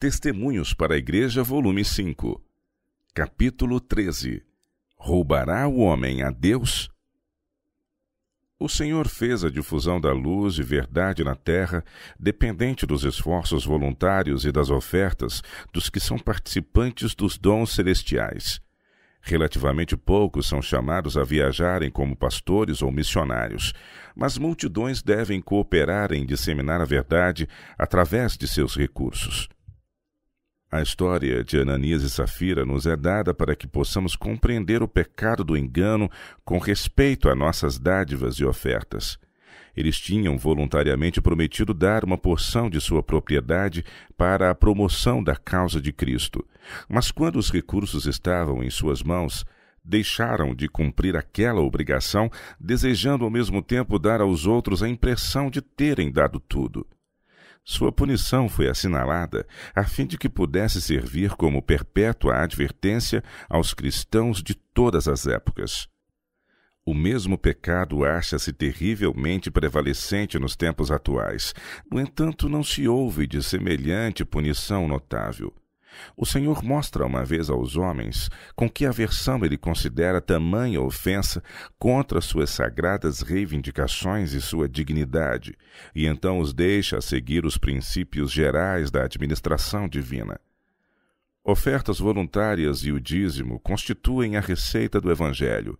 Testemunhos para a Igreja, volume 5, capítulo 13. Roubará o homem a Deus? O Senhor fez a difusão da luz e verdade na terra dependente dos esforços voluntários e das ofertas dos que são participantes dos dons celestiais. Relativamente poucos são chamados a viajarem como pastores ou missionários, mas multidões devem cooperar em disseminar a verdade através de seus recursos. A história de Ananias e Safira nos é dada para que possamos compreender o pecado do engano com respeito a nossas dádivas e ofertas. Eles tinham voluntariamente prometido dar uma porção de sua propriedade para a promoção da causa de Cristo. Mas quando os recursos estavam em suas mãos, deixaram de cumprir aquela obrigação, desejando ao mesmo tempo dar aos outros a impressão de terem dado tudo. Sua punição foi assinalada a fim de que pudesse servir como perpétua advertência aos cristãos de todas as épocas. O mesmo pecado acha-se terrivelmente prevalecente nos tempos atuais. No entanto, não se ouve de semelhante punição notável. O Senhor mostra uma vez aos homens com que aversão ele considera tamanha ofensa contra suas sagradas reivindicações e sua dignidade, e então os deixa seguir os princípios gerais da administração divina. Ofertas voluntárias e o dízimo constituem a receita do Evangelho.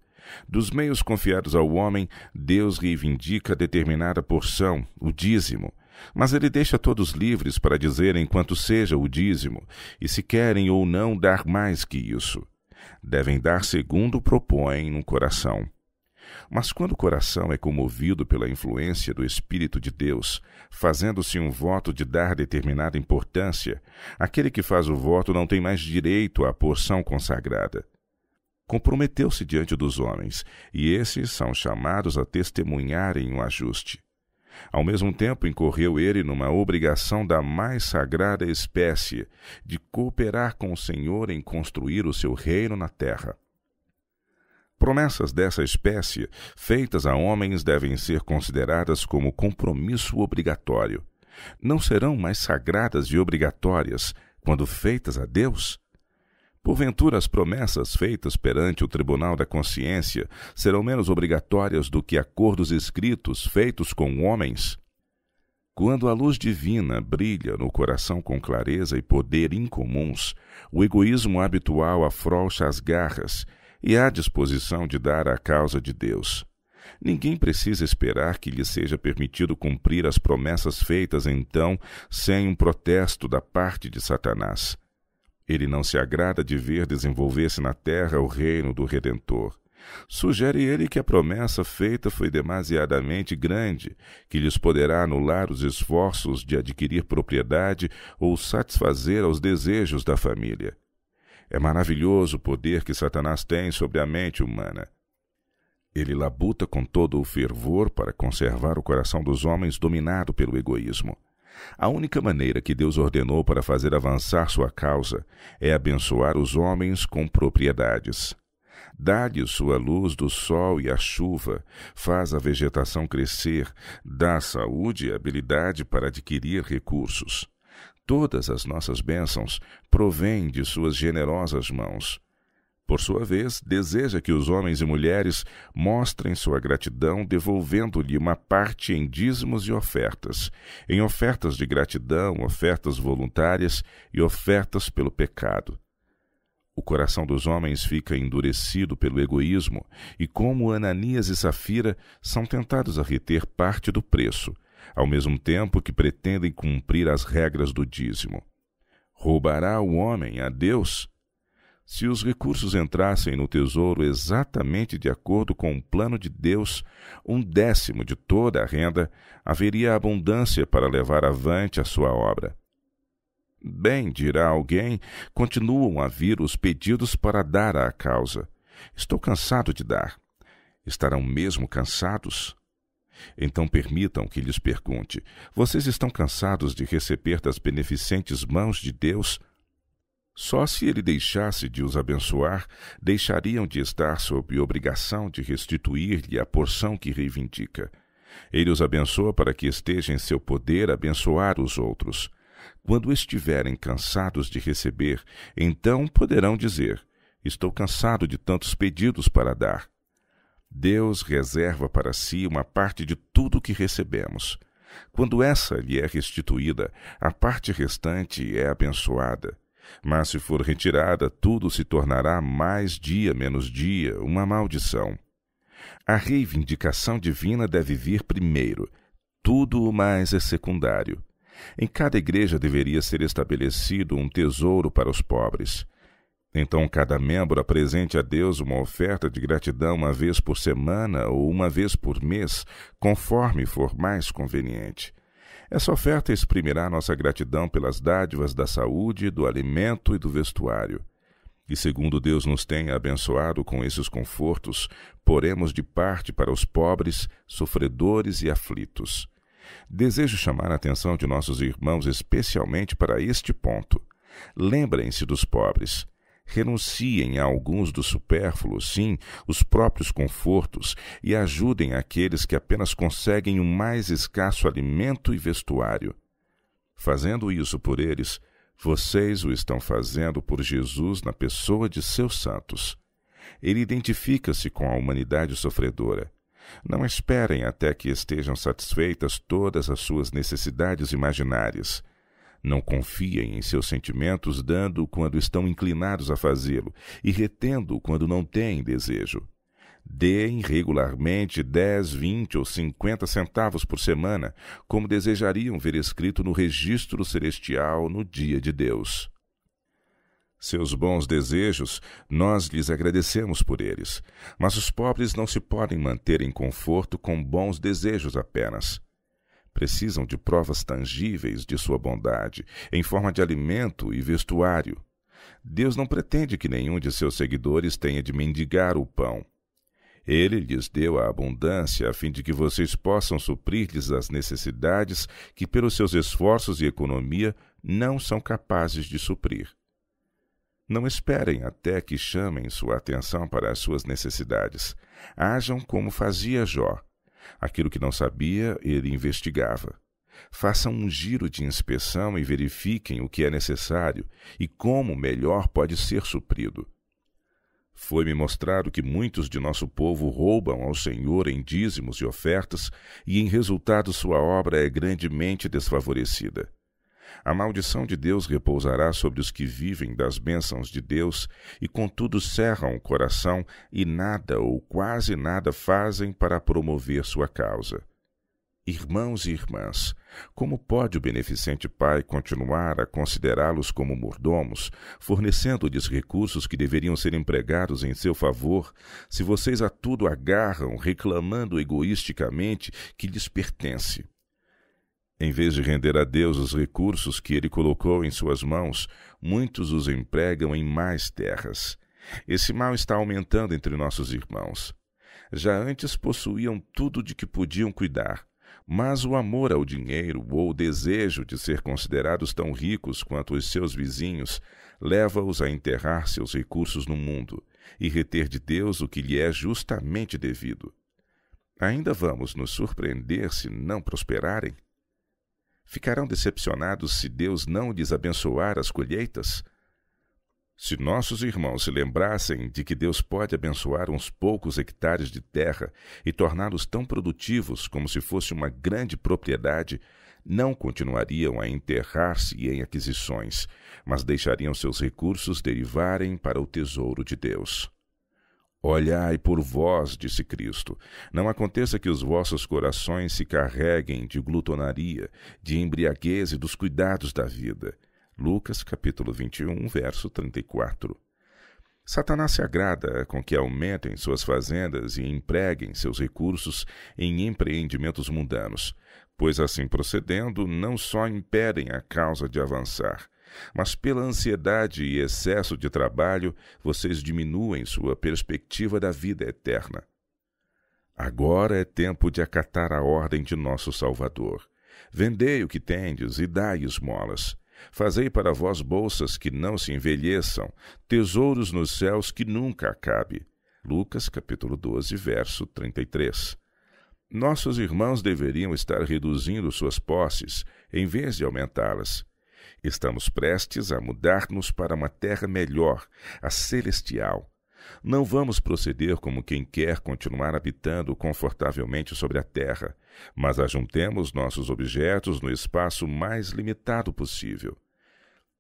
Dos meios confiados ao homem, Deus reivindica determinada porção, o dízimo, mas ele deixa todos livres para dizerem quanto seja o dízimo, e se querem ou não dar mais que isso. Devem dar segundo propõem no coração. Mas quando o coração é comovido pela influência do Espírito de Deus, fazendo-se um voto de dar determinada importância, aquele que faz o voto não tem mais direito à porção consagrada. Comprometeu-se diante dos homens, e esses são chamados a testemunharem o ajuste. Ao mesmo tempo, incorreu ele numa obrigação da mais sagrada espécie, de cooperar com o Senhor em construir o seu reino na terra. Promessas dessa espécie, feitas a homens, devem ser consideradas como compromisso obrigatório. Não serão mais sagradas e obrigatórias quando feitas a Deus, Porventura, as promessas feitas perante o tribunal da consciência serão menos obrigatórias do que acordos escritos feitos com homens? Quando a luz divina brilha no coração com clareza e poder incomuns, o egoísmo habitual afrouxa as garras e há disposição de dar à causa de Deus. Ninguém precisa esperar que lhe seja permitido cumprir as promessas feitas então sem um protesto da parte de Satanás. Ele não se agrada de ver desenvolver-se na terra o reino do Redentor. Sugere ele que a promessa feita foi demasiadamente grande, que lhes poderá anular os esforços de adquirir propriedade ou satisfazer aos desejos da família. É maravilhoso o poder que Satanás tem sobre a mente humana. Ele labuta com todo o fervor para conservar o coração dos homens dominado pelo egoísmo. A única maneira que Deus ordenou para fazer avançar sua causa é abençoar os homens com propriedades. Dá-lhe sua luz do sol e a chuva, faz a vegetação crescer, dá saúde e habilidade para adquirir recursos. Todas as nossas bênçãos provêm de suas generosas mãos. Por sua vez, deseja que os homens e mulheres mostrem sua gratidão devolvendo-lhe uma parte em dízimos e ofertas, em ofertas de gratidão, ofertas voluntárias e ofertas pelo pecado. O coração dos homens fica endurecido pelo egoísmo, e como Ananias e Safira são tentados a reter parte do preço, ao mesmo tempo que pretendem cumprir as regras do dízimo. Roubará o homem a Deus? Se os recursos entrassem no tesouro exatamente de acordo com o plano de Deus, um décimo de toda a renda, haveria abundância para levar avante a sua obra. Bem, dirá alguém, continuam a vir os pedidos para dar à causa. Estou cansado de dar. Estarão mesmo cansados? Então permitam que lhes pergunte: vocês estão cansados de receber das beneficentes mãos de Deus? Só se ele deixasse de os abençoar, deixariam de estar sob obrigação de restituir-lhe a porção que reivindica. Ele os abençoa para que esteja em seu poder abençoar os outros. Quando estiverem cansados de receber, então poderão dizer: Estou cansado de tantos pedidos para dar. Deus reserva para si uma parte de tudo o que recebemos. Quando essa lhe é restituída, a parte restante é abençoada. Mas se for retirada, tudo se tornará mais dia menos dia, uma maldição. A reivindicação divina deve vir primeiro. Tudo o mais é secundário. Em cada igreja deveria ser estabelecido um tesouro para os pobres. Então cada membro apresente a Deus uma oferta de gratidão uma vez por semana ou uma vez por mês, conforme for mais conveniente. Essa oferta exprimirá nossa gratidão pelas dádivas da saúde, do alimento e do vestuário. E segundo Deus nos tenha abençoado com esses confortos, poremos de parte para os pobres, sofredores e aflitos. Desejo chamar a atenção de nossos irmãos especialmente para este ponto. Lembrem-se dos pobres renunciem a alguns dos supérfluos, sim, os próprios confortos, e ajudem aqueles que apenas conseguem o mais escasso alimento e vestuário. Fazendo isso por eles, vocês o estão fazendo por Jesus na pessoa de seus santos. Ele identifica-se com a humanidade sofredora. Não esperem até que estejam satisfeitas todas as suas necessidades imaginárias. Não confiem em seus sentimentos, dando quando estão inclinados a fazê-lo e retendo quando não têm desejo. Deem regularmente 10, 20 ou 50 centavos por semana, como desejariam ver escrito no registro celestial no dia de Deus. Seus bons desejos, nós lhes agradecemos por eles, mas os pobres não se podem manter em conforto com bons desejos apenas precisam de provas tangíveis de sua bondade, em forma de alimento e vestuário. Deus não pretende que nenhum de seus seguidores tenha de mendigar o pão. Ele lhes deu a abundância a fim de que vocês possam suprir-lhes as necessidades que, pelos seus esforços e economia, não são capazes de suprir. Não esperem até que chamem sua atenção para as suas necessidades. Hajam como fazia Jó Aquilo que não sabia, ele investigava. Façam um giro de inspeção e verifiquem o que é necessário e como melhor pode ser suprido. Foi-me mostrado que muitos de nosso povo roubam ao Senhor em dízimos e ofertas, e em resultado sua obra é grandemente desfavorecida. A maldição de Deus repousará sobre os que vivem das bênçãos de Deus e, contudo, cerram o coração e nada ou quase nada fazem para promover sua causa. Irmãos e irmãs, como pode o beneficente Pai continuar a considerá-los como mordomos, fornecendo-lhes recursos que deveriam ser empregados em seu favor, se vocês a tudo agarram reclamando egoisticamente que lhes pertence? Em vez de render a Deus os recursos que ele colocou em suas mãos, muitos os empregam em mais terras. Esse mal está aumentando entre nossos irmãos. Já antes possuíam tudo de que podiam cuidar, mas o amor ao dinheiro ou o desejo de ser considerados tão ricos quanto os seus vizinhos leva-os a enterrar seus recursos no mundo e reter de Deus o que lhe é justamente devido. Ainda vamos nos surpreender se não prosperarem? Ficarão decepcionados se Deus não lhes abençoar as colheitas? Se nossos irmãos se lembrassem de que Deus pode abençoar uns poucos hectares de terra e torná-los tão produtivos como se fosse uma grande propriedade, não continuariam a enterrar-se em aquisições, mas deixariam seus recursos derivarem para o tesouro de Deus. Olhai por vós, disse Cristo. Não aconteça que os vossos corações se carreguem de glutonaria, de embriaguez e dos cuidados da vida. Lucas capítulo 21, verso 34. Satanás se agrada com que aumentem suas fazendas e empreguem seus recursos em empreendimentos mundanos, pois assim procedendo não só impedem a causa de avançar, mas pela ansiedade e excesso de trabalho, vocês diminuem sua perspectiva da vida eterna. Agora é tempo de acatar a ordem de nosso Salvador. Vendei o que tendes e dai esmolas. Fazei para vós bolsas que não se envelheçam, tesouros nos céus que nunca acabe. Lucas capítulo 12, verso 33. Nossos irmãos deveriam estar reduzindo suas posses em vez de aumentá-las. Estamos prestes a mudar-nos para uma terra melhor, a celestial. Não vamos proceder como quem quer continuar habitando confortavelmente sobre a terra, mas ajuntemos nossos objetos no espaço mais limitado possível.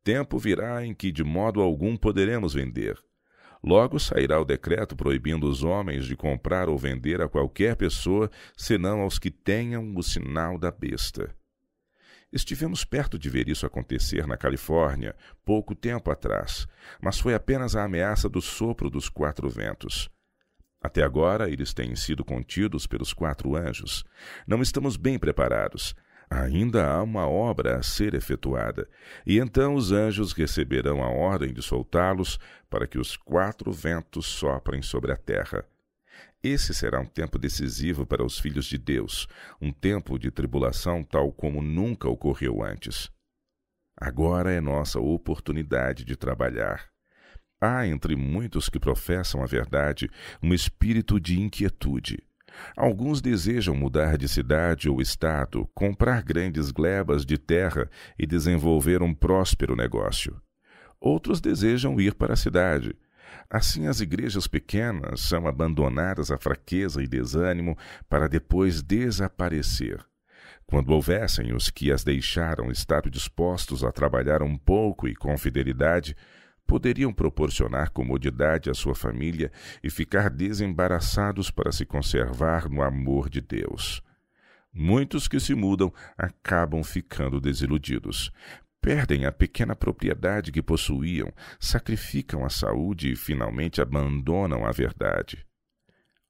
Tempo virá em que de modo algum poderemos vender. Logo sairá o decreto proibindo os homens de comprar ou vender a qualquer pessoa, senão aos que tenham o sinal da besta. Estivemos perto de ver isso acontecer na Califórnia pouco tempo atrás, mas foi apenas a ameaça do sopro dos quatro ventos. Até agora, eles têm sido contidos pelos quatro anjos. Não estamos bem preparados. Ainda há uma obra a ser efetuada, e então os anjos receberão a ordem de soltá-los para que os quatro ventos soprem sobre a terra. Esse será um tempo decisivo para os filhos de Deus, um tempo de tribulação tal como nunca ocorreu antes. Agora é nossa oportunidade de trabalhar. Há entre muitos que professam a verdade um espírito de inquietude. Alguns desejam mudar de cidade ou estado, comprar grandes glebas de terra e desenvolver um próspero negócio. Outros desejam ir para a cidade, Assim, as igrejas pequenas são abandonadas à fraqueza e desânimo para depois desaparecer. Quando houvessem os que as deixaram estar dispostos a trabalhar um pouco e com fidelidade, poderiam proporcionar comodidade à sua família e ficar desembaraçados para se conservar no amor de Deus. Muitos que se mudam acabam ficando desiludidos, Perdem a pequena propriedade que possuíam, sacrificam a saúde e finalmente abandonam a verdade.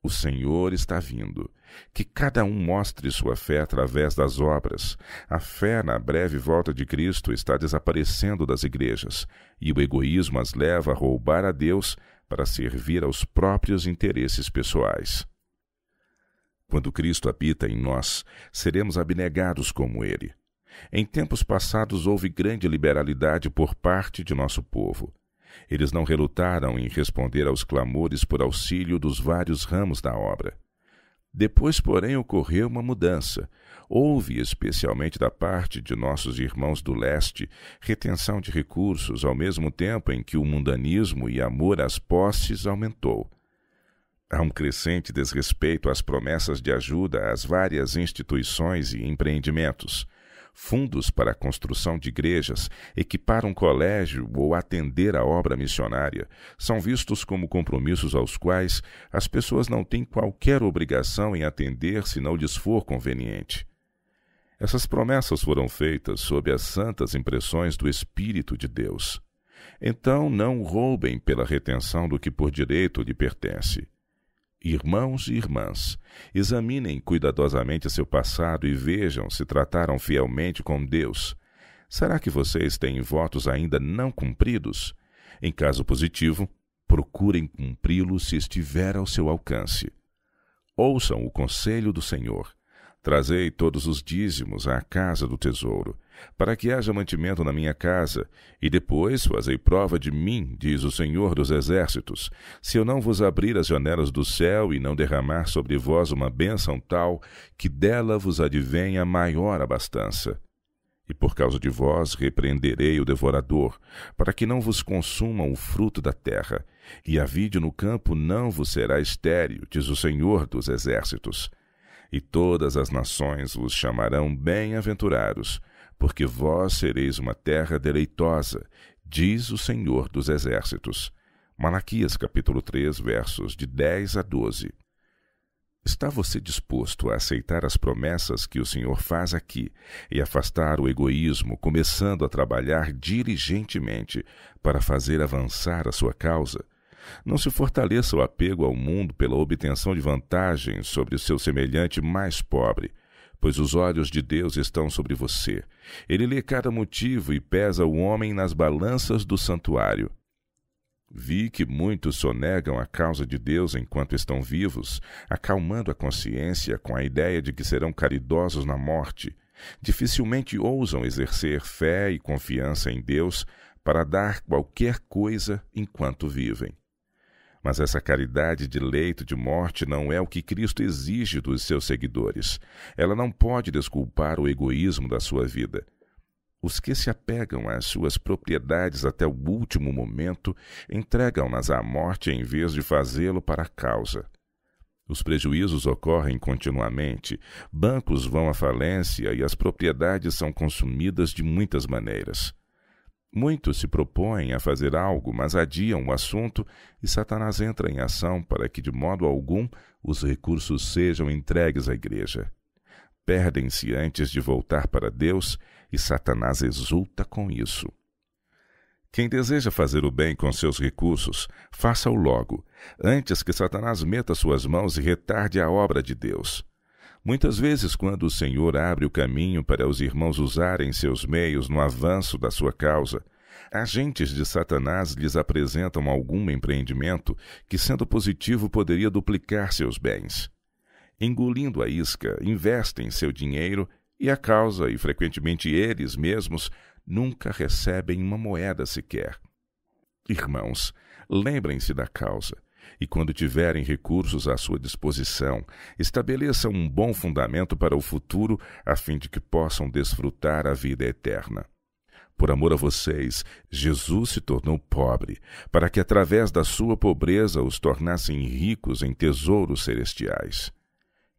O Senhor está vindo. Que cada um mostre sua fé através das obras. A fé na breve volta de Cristo está desaparecendo das igrejas, e o egoísmo as leva a roubar a Deus para servir aos próprios interesses pessoais. Quando Cristo habita em nós, seremos abnegados como Ele. Em tempos passados houve grande liberalidade por parte de nosso povo. Eles não relutaram em responder aos clamores por auxílio dos vários ramos da obra. Depois, porém, ocorreu uma mudança. Houve, especialmente da parte de nossos irmãos do leste, retenção de recursos, ao mesmo tempo em que o mundanismo e amor às posses aumentou. Há um crescente desrespeito às promessas de ajuda às várias instituições e empreendimentos fundos para a construção de igrejas, equipar um colégio ou atender a obra missionária, são vistos como compromissos aos quais as pessoas não têm qualquer obrigação em atender se não lhes for conveniente. Essas promessas foram feitas sob as santas impressões do Espírito de Deus. Então não roubem pela retenção do que por direito lhe pertence. Irmãos e irmãs, examinem cuidadosamente seu passado e vejam se trataram fielmente com Deus. Será que vocês têm votos ainda não cumpridos? Em caso positivo, procurem cumpri-los se estiver ao seu alcance. Ouçam o conselho do Senhor Trazei todos os dízimos à casa do tesouro, para que haja mantimento na minha casa, e depois fazei prova de mim, diz o Senhor dos Exércitos, se eu não vos abrir as janelas do céu e não derramar sobre vós uma bênção tal, que dela vos advenha maior abastança. E por causa de vós repreenderei o devorador, para que não vos consumam o fruto da terra, e a vide no campo não vos será estéril, diz o Senhor dos Exércitos e todas as nações vos chamarão bem-aventurados, porque vós sereis uma terra deleitosa, diz o Senhor dos Exércitos. Malaquias capítulo 3, versos de 10 a 12. Está você disposto a aceitar as promessas que o Senhor faz aqui e afastar o egoísmo, começando a trabalhar diligentemente para fazer avançar a sua causa? Não se fortaleça o apego ao mundo pela obtenção de vantagens sobre o seu semelhante mais pobre, pois os olhos de Deus estão sobre você. Ele lê cada motivo e pesa o homem nas balanças do santuário. Vi que muitos sonegam a causa de Deus enquanto estão vivos, acalmando a consciência com a ideia de que serão caridosos na morte. Dificilmente ousam exercer fé e confiança em Deus para dar qualquer coisa enquanto vivem. Mas essa caridade de leito de morte não é o que Cristo exige dos seus seguidores. Ela não pode desculpar o egoísmo da sua vida. Os que se apegam às suas propriedades até o último momento entregam-nas à morte em vez de fazê-lo para a causa. Os prejuízos ocorrem continuamente, bancos vão à falência e as propriedades são consumidas de muitas maneiras. Muitos se propõem a fazer algo, mas adiam o assunto e Satanás entra em ação para que, de modo algum, os recursos sejam entregues à Igreja. Perdem-se antes de voltar para Deus e Satanás exulta com isso. Quem deseja fazer o bem com seus recursos, faça-o logo, antes que Satanás meta suas mãos e retarde a obra de Deus. Muitas vezes, quando o Senhor abre o caminho para os irmãos usarem seus meios no avanço da sua causa, agentes de Satanás lhes apresentam algum empreendimento que, sendo positivo, poderia duplicar seus bens. Engolindo a isca, investem seu dinheiro e a causa, e frequentemente eles mesmos, nunca recebem uma moeda sequer. Irmãos, lembrem-se da causa e, quando tiverem recursos à sua disposição, estabeleçam um bom fundamento para o futuro a fim de que possam desfrutar a vida eterna. Por amor a vocês, Jesus se tornou pobre, para que através da sua pobreza os tornassem ricos em tesouros celestiais.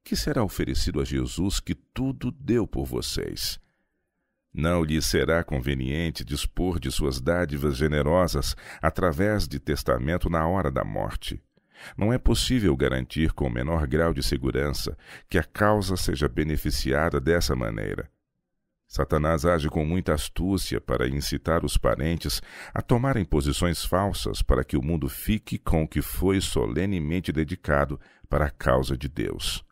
Que será oferecido a Jesus que tudo deu por vocês? Não lhe será conveniente dispor de suas dádivas generosas através de testamento na hora da morte. Não é possível garantir com o menor grau de segurança que a causa seja beneficiada dessa maneira. Satanás age com muita astúcia para incitar os parentes a tomarem posições falsas para que o mundo fique com o que foi solenemente dedicado para a causa de Deus.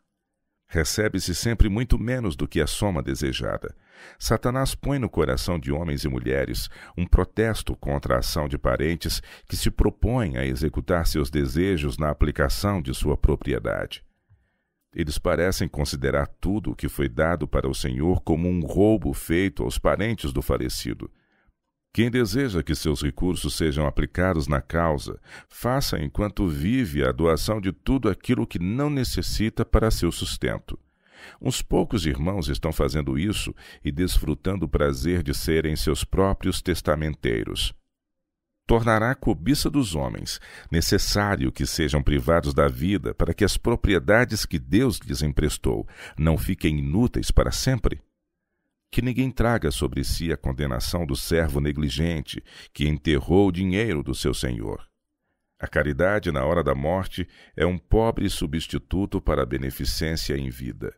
Recebe-se sempre muito menos do que a soma desejada, Satanás põe no coração de homens e mulheres um protesto contra a ação de parentes que se propõem a executar seus desejos na aplicação de sua propriedade. Eles parecem considerar tudo o que foi dado para o Senhor como um roubo feito aos parentes do falecido. Quem deseja que seus recursos sejam aplicados na causa, faça enquanto vive a doação de tudo aquilo que não necessita para seu sustento. Uns poucos irmãos estão fazendo isso e desfrutando o prazer de serem seus próprios testamenteiros. Tornará a cobiça dos homens necessário que sejam privados da vida para que as propriedades que Deus lhes emprestou não fiquem inúteis para sempre? que ninguém traga sobre si a condenação do servo negligente que enterrou o dinheiro do seu senhor. A caridade na hora da morte é um pobre substituto para a beneficência em vida.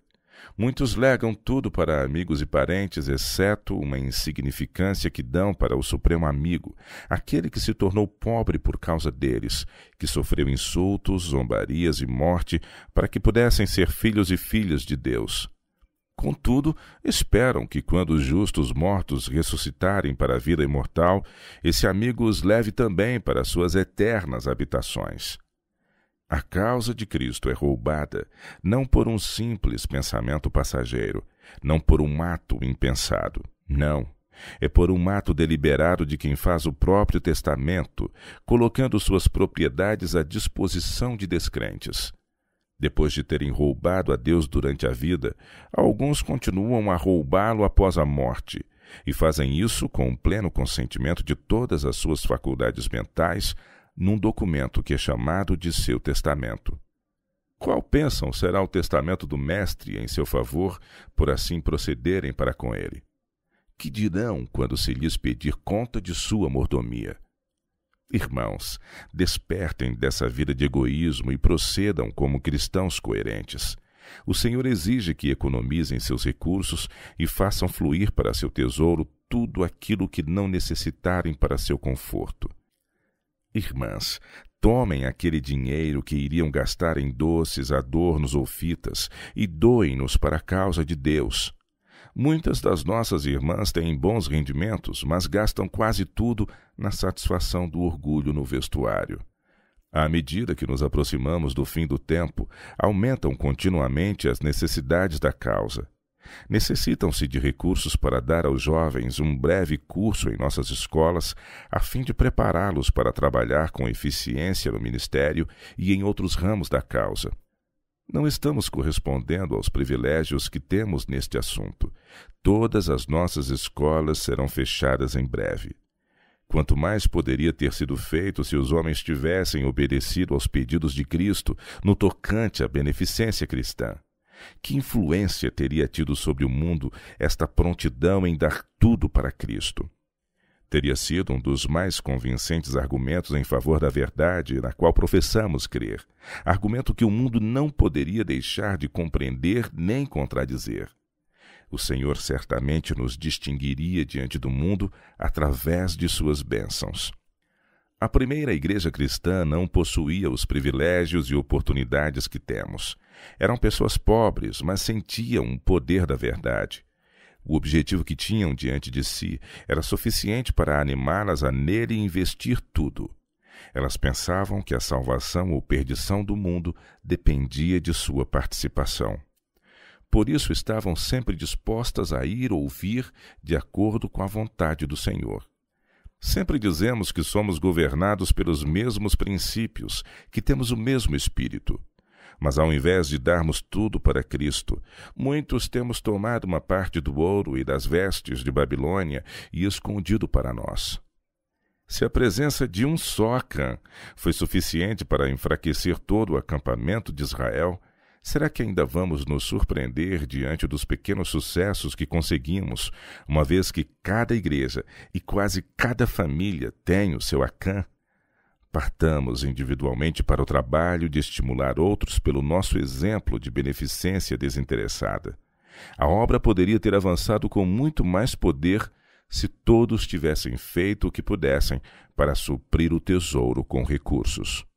Muitos legam tudo para amigos e parentes, exceto uma insignificância que dão para o Supremo Amigo, aquele que se tornou pobre por causa deles, que sofreu insultos, zombarias e morte para que pudessem ser filhos e filhas de Deus. Contudo, esperam que quando os justos mortos ressuscitarem para a vida imortal, esse amigo os leve também para suas eternas habitações. A causa de Cristo é roubada não por um simples pensamento passageiro, não por um ato impensado. Não. É por um ato deliberado de quem faz o próprio testamento, colocando suas propriedades à disposição de descrentes. Depois de terem roubado a Deus durante a vida, alguns continuam a roubá-lo após a morte, e fazem isso com o pleno consentimento de todas as suas faculdades mentais, num documento que é chamado de seu testamento. Qual pensam será o testamento do Mestre em seu favor, por assim procederem para com ele? Que dirão quando se lhes pedir conta de sua mordomia? Irmãos, despertem dessa vida de egoísmo e procedam como cristãos coerentes. O Senhor exige que economizem seus recursos e façam fluir para seu tesouro tudo aquilo que não necessitarem para seu conforto. Irmãs, tomem aquele dinheiro que iriam gastar em doces, adornos ou fitas e doem-nos para a causa de Deus. Muitas das nossas irmãs têm bons rendimentos, mas gastam quase tudo na satisfação do orgulho no vestuário. À medida que nos aproximamos do fim do tempo, aumentam continuamente as necessidades da causa. Necessitam-se de recursos para dar aos jovens um breve curso em nossas escolas, a fim de prepará-los para trabalhar com eficiência no Ministério e em outros ramos da causa. Não estamos correspondendo aos privilégios que temos neste assunto. Todas as nossas escolas serão fechadas em breve. Quanto mais poderia ter sido feito se os homens tivessem obedecido aos pedidos de Cristo no tocante à beneficência cristã. Que influência teria tido sobre o mundo esta prontidão em dar tudo para Cristo? Teria sido um dos mais convincentes argumentos em favor da verdade na qual professamos crer, argumento que o mundo não poderia deixar de compreender nem contradizer. O Senhor certamente nos distinguiria diante do mundo através de suas bênçãos. A primeira igreja cristã não possuía os privilégios e oportunidades que temos. Eram pessoas pobres, mas sentiam o poder da verdade. O objetivo que tinham diante de si era suficiente para animá-las a nele investir tudo. Elas pensavam que a salvação ou perdição do mundo dependia de sua participação. Por isso estavam sempre dispostas a ir ouvir de acordo com a vontade do Senhor. Sempre dizemos que somos governados pelos mesmos princípios, que temos o mesmo espírito. Mas ao invés de darmos tudo para Cristo, muitos temos tomado uma parte do ouro e das vestes de Babilônia e escondido para nós. Se a presença de um só Acã foi suficiente para enfraquecer todo o acampamento de Israel, Será que ainda vamos nos surpreender diante dos pequenos sucessos que conseguimos, uma vez que cada igreja e quase cada família tem o seu ACAN? Partamos individualmente para o trabalho de estimular outros pelo nosso exemplo de beneficência desinteressada. A obra poderia ter avançado com muito mais poder se todos tivessem feito o que pudessem para suprir o tesouro com recursos.